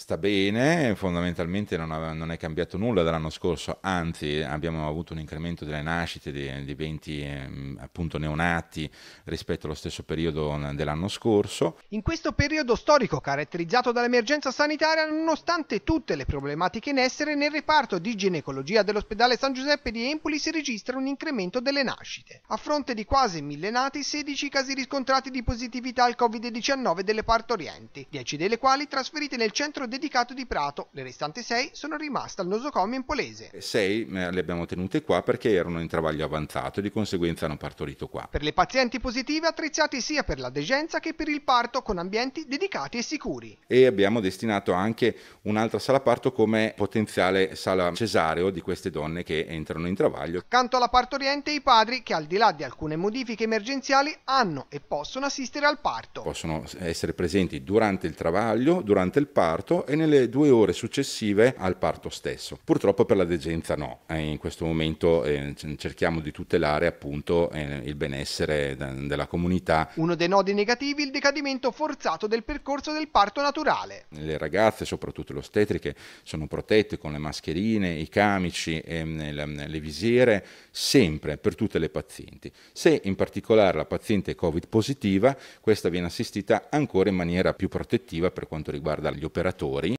sta bene, fondamentalmente non, ha, non, è cambiato nulla dall'anno scorso, anzi abbiamo avuto un incremento delle nascite di, di 20 eh, appunto neonati rispetto allo stesso periodo dell'anno scorso. In questo periodo storico caratterizzato dall'emergenza sanitaria, nonostante tutte le problematiche in essere, nel reparto di ginecologia dell'ospedale San Giuseppe di Empoli si registra un incremento delle nascite. A fronte di quasi mille nati, 16 casi riscontrati di positività al Covid-19 delle partorienti, 10 delle quali trasferite nel centro dedicato di Prato, le restanti sei sono rimaste al nosocomio in Polese. Sei eh, le abbiamo tenute qua perché erano in travaglio avanzato e di conseguenza hanno partorito qua. Per le pazienti positive attrezzati sia per la degenza che per il parto con ambienti dedicati e sicuri. E abbiamo destinato anche un'altra sala parto come potenziale sala cesareo di queste donne che entrano in travaglio. Accanto alla partoriente i padri che al di là di alcune modifiche emergenziali hanno e possono assistere al parto. Possono essere presenti durante il travaglio, durante il parto e nelle due ore successive al parto stesso. Purtroppo per la degenza no, eh, in questo momento eh, cerchiamo di tutelare appunto eh, il benessere della comunità. Uno dei nodi negativi è il decadimento forzato del percorso del parto naturale. Le ragazze, soprattutto le ostetriche, sono protette con le mascherine, i camici, ehm, ehm, le visiere, sempre per tutte le pazienti. Se in particolare la paziente è Covid positiva, questa viene assistita ancora in maniera più protettiva per quanto riguarda gli operatori giocatori